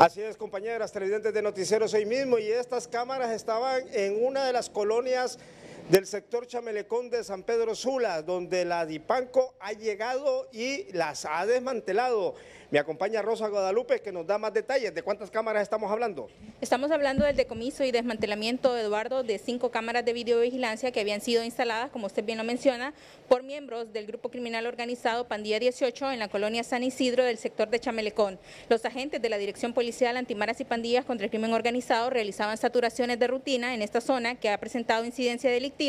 Así es, compañeras, televidentes de noticiero hoy mismo, y estas cámaras estaban en una de las colonias del sector Chamelecón de San Pedro Sula, donde la Dipanco ha llegado y las ha desmantelado. Me acompaña Rosa Guadalupe que nos da más detalles. ¿De cuántas cámaras estamos hablando? Estamos hablando del decomiso y desmantelamiento, Eduardo, de cinco cámaras de videovigilancia que habían sido instaladas, como usted bien lo menciona, por miembros del grupo criminal organizado Pandilla 18 en la colonia San Isidro del sector de Chamelecón. Los agentes de la Dirección Policial Antimaras y Pandillas contra el Crimen Organizado realizaban saturaciones de rutina en esta zona que ha presentado incidencia delictiva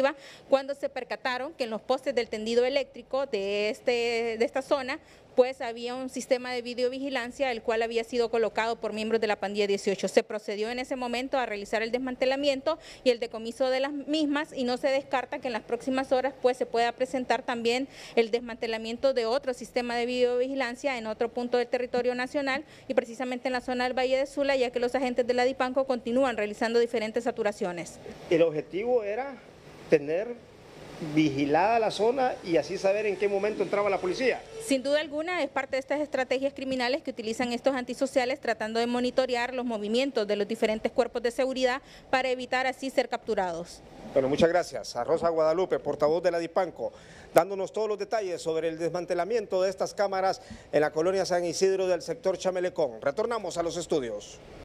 cuando se percataron que en los postes del tendido eléctrico de, este, de esta zona pues había un sistema de videovigilancia el cual había sido colocado por miembros de la pandilla 18. Se procedió en ese momento a realizar el desmantelamiento y el decomiso de las mismas y no se descarta que en las próximas horas pues se pueda presentar también el desmantelamiento de otro sistema de videovigilancia en otro punto del territorio nacional y precisamente en la zona del Valle de Sula ya que los agentes de la DIPANCO continúan realizando diferentes saturaciones. El objetivo era tener vigilada la zona y así saber en qué momento entraba la policía. Sin duda alguna es parte de estas estrategias criminales que utilizan estos antisociales tratando de monitorear los movimientos de los diferentes cuerpos de seguridad para evitar así ser capturados. Bueno, muchas gracias a Rosa Guadalupe, portavoz de la DIPANCO, dándonos todos los detalles sobre el desmantelamiento de estas cámaras en la colonia San Isidro del sector Chamelecón. Retornamos a los estudios.